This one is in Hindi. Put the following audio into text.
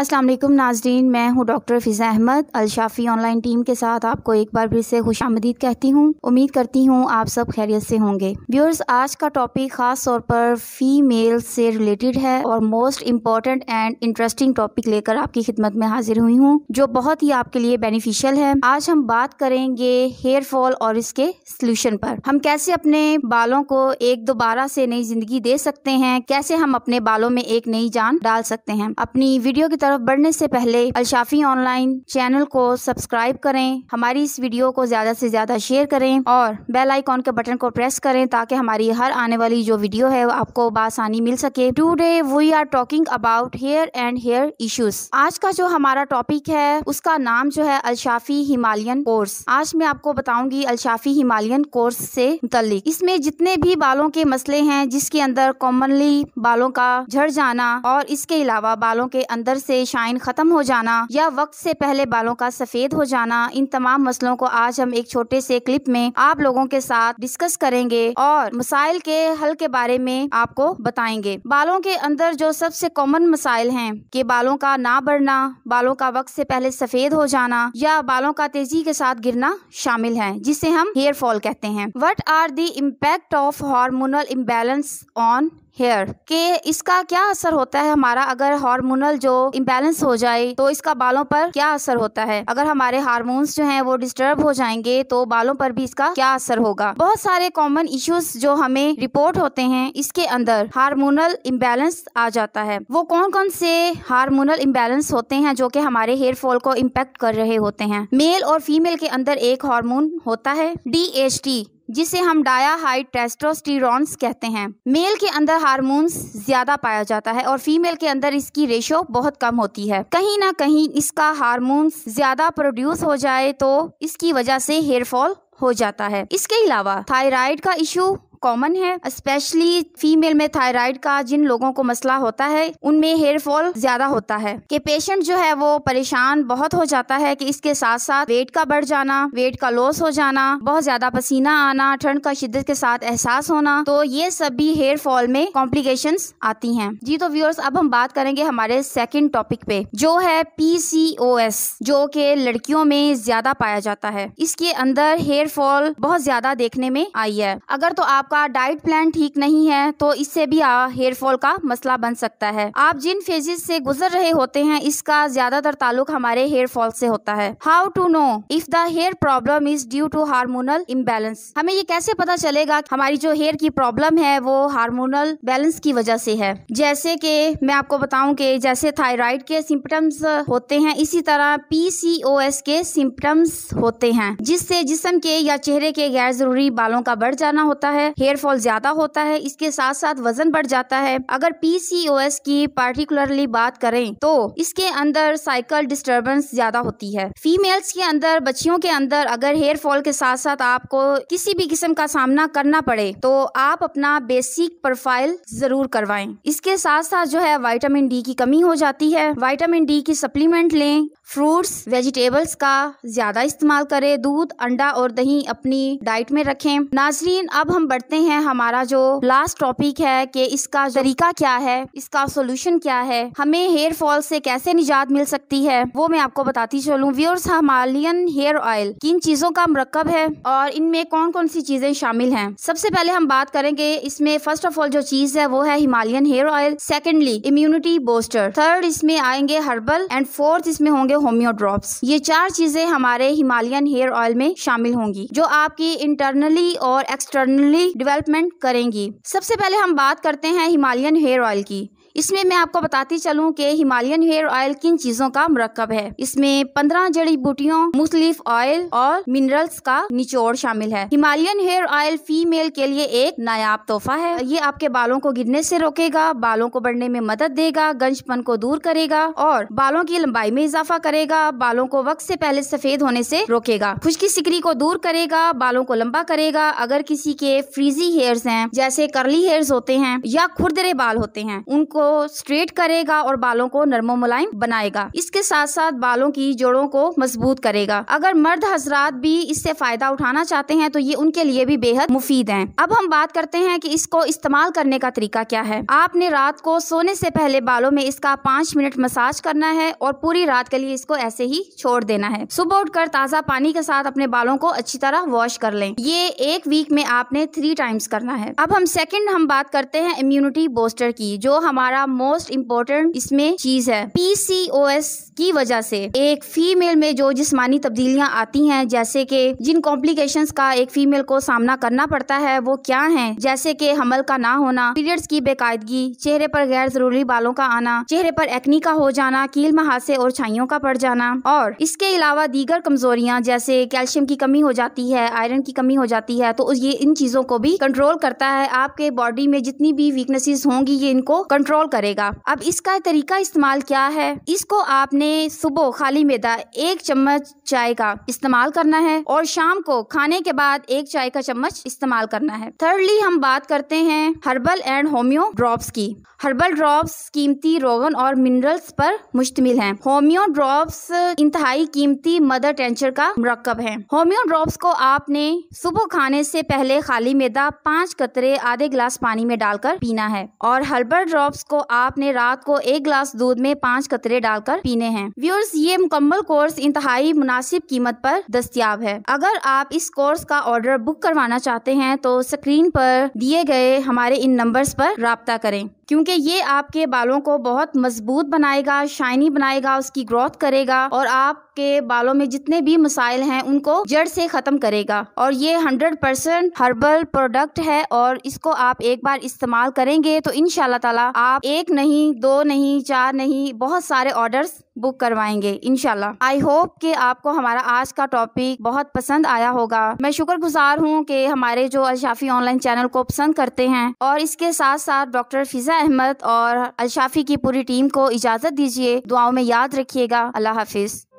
अस्सलाम वालेकुम नाजरीन मैं हूं doctor Fiza Ahmed Alshafi online team के साथ आपको एक बार फिर से खुश आमदीद कहती हूं उम्मीद करती हूं आप सब खैरियत से होंगे व्यूअर्स आज का टॉपिक ख़ास तौर पर फीमेल से रिलेटेड है और most important and interesting topic लेकर आपकी खिदमत में हाजिर हुई हूँ जो बहुत ही आपके लिए बेनिफिशियल है आज हम बात करेंगे हेयर फॉल और इसके सोल्यूशन पर हम कैसे अपने बालों को एक दोबारा से नई जिंदगी दे सकते हैं कैसे हम अपने बालों में एक नई जान डाल सकते हैं अपनी वीडियो की तरफ बढ़ने से पहले अलशाफी ऑनलाइन चैनल को सब्सक्राइब करें हमारी इस वीडियो को ज़्यादा से ज़्यादा शेयर करें और बेल आइकॉन के बटन को प्रेस करें ताकि हमारी हर आने वाली जो वीडियो है वो आपको बासानी मिल सके today we are talking about hair and hair issues आज का जो हमारा टॉपिक है उसका नाम जो है अलशाफी हिमालयन कोर्स आज मैं आपको बताऊंगी अलशाफी हिमालयन कोर्स से मुतलिक इसमें जितने भी बालों के मसले हैं जिसके अंदर कॉमनली बालों का झड़ जाना और इसके अलावा बालों के अंदर से शाइन खत्म हो जाना या वक्त से पहले बालों का सफेद हो जाना इन तमाम मसलों को आज हम एक छोटे से क्लिप में आप लोगों के साथ डिस्कस करेंगे और मसाइल के हल के बारे में आपको बताएंगे बालों के अंदर जो सबसे कॉमन मसाइल हैं कि बालों का ना बढ़ना बालों का वक्त से पहले सफेद हो जाना या बालों का तेजी के साथ गिरना शामिल है जिसे हम हेयर फॉल कहते हैं what are the impact of hormonal imbalance on hair के इसका क्या असर होता है हमारा अगर हार्मोनल जो इम्बेलेंस हो जाए तो इसका बालों पर क्या असर होता है अगर हमारे हार्मोन्स जो हैं वो डिस्टर्ब हो जाएंगे तो बालों पर भी इसका क्या असर होगा बहुत सारे कॉमन इश्यूज जो हमें रिपोर्ट होते हैं इसके अंदर हार्मोनल इम्बेलेंस आ जाता है वो कौन कौन से हार्मोनल इम्बेलेंस होते हैं जो कि हमारे हेयर फॉल को इम्पेक्ट कर रहे होते हैं मेल और फीमेल के अंदर एक हार्मोन होता है डी जिसे हम डाया टेस्टोस्टिरॉन्स कहते हैं मेल के अंदर हारमोन्स ज्यादा पाया जाता है और फीमेल के अंदर इसकी रेशो बहुत कम होती है कहीं ना कहीं इसका हारमोन ज्यादा प्रोड्यूस हो जाए तो इसकी वजह से हेयर फॉल हो जाता है इसके अलावा थायराइड का इशू कॉमन है स्पेशली फीमेल में थायराइड का जिन लोगों को मसला होता है उनमें हेयर फॉल ज्यादा होता है कि पेशेंट जो है वो परेशान बहुत हो जाता है कि इसके साथ साथ वेट का बढ़ जाना वेट का लॉस हो जाना बहुत ज्यादा पसीना आना ठंड का शिद्दत के साथ एहसास होना तो ये सभी हेयर फॉल में कॉम्प्लिकेशन आती है जी तो व्यूअर्स अब हम बात करेंगे हमारे सेकेंड टॉपिक पे जो है पीसीओएस जो के लड़कियों में ज्यादा पाया जाता है इसके अंदर हेयर फॉल बहुत ज्यादा देखने में आई है अगर तो आप आपका डाइट प्लान ठीक नहीं है तो इससे भी हेयर फॉल का मसला बन सकता है आप जिन फेजेस से गुजर रहे होते हैं इसका ज्यादातर ताल्लुक हमारे हेयर फॉल से होता है how to know if the hair problem is due to hormonal imbalance हमें ये कैसे पता चलेगा हमारी जो हेयर की प्रॉब्लम है वो हार्मोनल बैलेंस की वजह से है जैसे कि मैं आपको बताऊं कि जैसे थायराइड के सिम्टम्स होते हैं इसी तरह पीसीओएस के सिम्टम्स होते हैं जिससे जिसम के या चेहरे के गैर जरूरी बालों का बढ़ जाना होता है हेयर फॉल ज्यादा होता है इसके साथ साथ वजन बढ़ जाता है अगर पीसीओएस की पार्टिकुलरली बात करें तो इसके अंदर साइकिल डिस्टर्बेंस ज्यादा होती है फीमेल्स के अंदर बच्चियों के अंदर अगर हेयर फॉल के साथ साथ आपको किसी भी किस्म का सामना करना पड़े तो आप अपना बेसिक प्रोफाइल जरूर करवाएं इसके साथ साथ जो है वाइटामिन डी की कमी हो जाती है वाइटामिन डी की सप्लीमेंट लें फ्रूट्स वेजिटेबल्स का ज्यादा इस्तेमाल करें दूध अंडा और दही अपनी डाइट में रखें नाजरीन अब हम बढ़ते करते हैं हमारा जो लास्ट टॉपिक है कि इसका तरीका क्या है इसका सोल्यूशन क्या है हमें हेयर फॉल से कैसे निजात मिल सकती है वो मैं आपको बताती चलूँ व्यूअर्स हमालियन हेयर ऑयल किन चीजों का मरकब है और इनमें कौन कौन सी चीजें शामिल है सबसे पहले हम बात करेंगे इसमें फर्स्ट ऑफ ऑल जो चीज है वो है Himalayan hair oil secondly immunity booster third इसमें आएंगे हर्बल एंड फोर्थ इसमें होंगे होम्योड्रॉप ये चार चीजें हमारे हिमालयन हेयर ऑयल में शामिल होंगी जो आपकी इंटरनली और एक्सटर्नली डेवलपमेंट करेंगी सबसे पहले हम बात करते हैं हिमालयन हेयर ऑयल की इसमें मैं आपको बताती चलूँ कि हिमालयन हेयर ऑयल किन चीजों का मरकब है इसमें पंद्रह जड़ी बूटियों मुस्लिफ ऑयल और मिनरल्स का निचोड़ शामिल है हिमालयन हेयर ऑयल फीमेल के लिए एक नायाब तोहफा है ये आपके बालों को गिरने से रोकेगा बालों को बढ़ने में मदद देगा गंजपन को दूर करेगा और बालों की लंबाई में इजाफा करेगा बालों को वक्त से पहले सफेद होने से रोकेगा खुश्की सिकरी को दूर करेगा बालों को लंबा करेगा अगर किसी के फ्रीजी हेयर्स हैं जैसे करली हेयर्स होते हैं या खुरदरे बाल होते हैं उनको को स्ट्रेट करेगा और बालों को नरमो मुलायम बनाएगा इसके साथ साथ बालों की जोड़ों को मजबूत करेगा अगर मर्द हजरात भी इससे फायदा उठाना चाहते हैं तो ये उनके लिए भी बेहद मुफीद है अब हम बात करते हैं की इसको इस्तेमाल करने का तरीका क्या है आपने रात को सोने से पहले बालों में इसका पाँच मिनट मसाज करना है और पूरी रात के लिए इसको ऐसे ही छोड़ देना है सुबह उठकर ताज़ा पानी के साथ अपने बालों को अच्छी तरह वॉश कर लें ये एक वीक में आपने थ्री टाइम्स करना है अब हम सेकंड हम बात करते हैं इम्यूनिटी बोस्टर की जो हमारे हमारा मोस्ट इम्पोर्टेंट इसमें चीज है पीसीओएस की वजह से एक फीमेल में जो जिस्मानी तब्दीलियां आती हैं जैसे कि जिन कॉम्प्लिकेशन का एक फीमेल को सामना करना पड़ता है वो क्या है जैसे कि हमल का ना होना पीरियड्स की बेकायदगी चेहरे पर गैर जरूरी बालों का आना चेहरे पर एक्नी का हो जाना कील महासे और छाइयों का पड़ जाना और इसके अलावा दीगर कमजोरियां जैसे कैल्शियम की कमी हो जाती है आयरन की कमी हो जाती है तो ये इन चीजों को भी कंट्रोल करता है आपके बॉडी में जितनी भी वीकनेसेस होंगी ये इनको कंट्रोल कंट्रोल करेगा अब इसका तरीका इस्तेमाल क्या है इसको आपने सुबह खाली मैदा एक चम्मच चाय का इस्तेमाल करना है और शाम को खाने के बाद एक चाय का चम्मच इस्तेमाल करना है थर्डली हम बात करते हैं हर्बल एंड होम्यो ड्रॉप्स की हर्बल ड्रॉप्स कीमती रोगन और मिनरल्स पर मुश्तमिल हैं होम्यो ड्रॉप्स इंतहाई कीमती मदर टेंचर का मरकब है होम्यो ड्रॉप्स को आपने सुबह खाने से पहले खाली मैदा पाँच कतरे आधे गिलास पानी में डालकर पीना है और हर्बल ड्रॉप्स को आपने रात को एक ग्लास दूध में पाँच कतरे डालकर पीने हैं व्यूअर्स ये मुकम्मल कोर्स इंतहाई मुनासिब कीमत पर दस्तियाब है अगर आप इस कोर्स का ऑर्डर बुक करवाना चाहते हैं तो स्क्रीन पर दिए गए हमारे इन नंबर्स पर रबता करें क्योंकि ये आपके बालों को बहुत मजबूत बनाएगा शाइनी बनाएगा उसकी ग्रोथ करेगा और आपके बालों में जितने भी मसाइल हैं उनको जड़ से ख़त्म करेगा और ये हंड्रेड परसेंट हर्बल प्रोडक्ट है और इसको आप एक बार इस्तेमाल करेंगे तो इनशाला आप एक नहीं दो नहीं चार नहीं बहुत सारे ऑर्डर बुक करवाएंगे इनशाला आई होप कि आपको हमारा आज का टॉपिक बहुत पसंद आया होगा मैं शुक्रगुजार हूँ कि हमारे जो अलशाफी ऑनलाइन चैनल को पसंद करते हैं और इसके साथ साथ डॉक्टर फिजा अहमद और अलशाफी की पूरी टीम को इजाजत दीजिए दुआओं में याद रखिएगा अल्लाह हाफिज़